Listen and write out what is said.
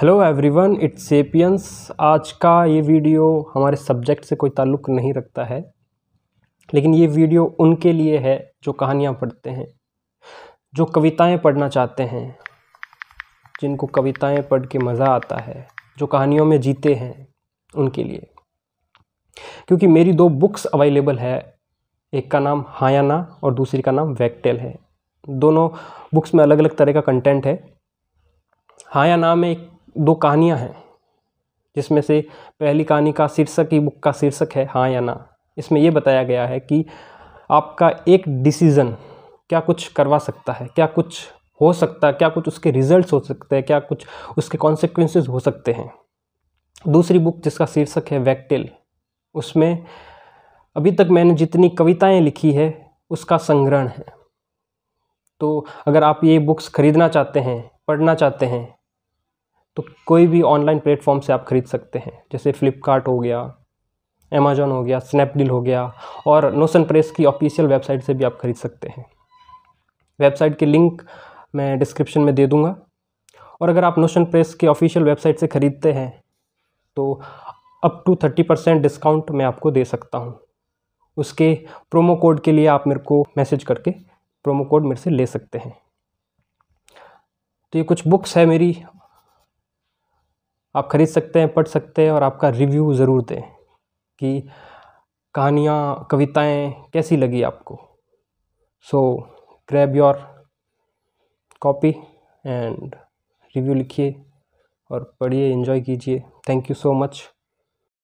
hello everyone it's sapiens आज का ये वीडियो हमारे सब्जेक्ट से कोई ताल्लुक़ नहीं रखता है लेकिन ये वीडियो उनके लिए है जो कहानियाँ पढ़ते हैं जो कविताएं पढ़ना चाहते हैं जिनको कविताएं पढ़ के मज़ा आता है जो कहानियों में जीते हैं उनके लिए क्योंकि मेरी दो बुक्स अवेलेबल है एक का नाम हायाना और दूसरी का नाम वैक्टेल है दोनों बुक्स में अलग अलग तरह का कंटेंट है ना में एक दो कहानियाँ हैं जिसमें से पहली कहानी का शीर्षक ही बुक का शीर्षक है हाँ या ना इसमें यह बताया गया है कि आपका एक डिसीज़न क्या कुछ करवा सकता है क्या कुछ हो सकता है क्या कुछ उसके रिजल्ट्स हो सकते हैं क्या कुछ उसके कॉन्सिक्वेंसेज हो सकते हैं दूसरी बुक जिसका शीर्षक है वैक्टेल उसमें अभी तक मैंने जितनी कविताएं लिखी है उसका संग्रहण है तो अगर आप ये बुक्स खरीदना चाहते हैं पढ़ना चाहते हैं तो कोई भी ऑनलाइन प्लेटफॉर्म से आप ख़रीद सकते हैं जैसे फ्लिपकार्ट हो गया अमेजोन हो गया स्नैपडील हो गया और नोसन प्रेस की ऑफिशियल वेबसाइट से भी आप ख़रीद सकते हैं वेबसाइट की लिंक मैं डिस्क्रिप्शन में दे दूँगा और अगर आप नोशन प्रेस की ऑफिशियल वेबसाइट से ख़रीदते हैं तो up to thirty percent discount मैं आपको दे सकता हूँ उसके प्रोमो कोड के लिए आप मेरे को मैसेज करके प्रोमो कोड मेरे से ले सकते हैं तो ये कुछ बुक्स है मेरी आप ख़रीद सकते हैं पढ़ सकते हैं और आपका रिव्यू ज़रूर दें कि कहानियाँ कविताएँ कैसी लगी आपको so grab your copy and review लिखिए और पढ़िए इन्जॉय कीजिए थैंक यू सो मच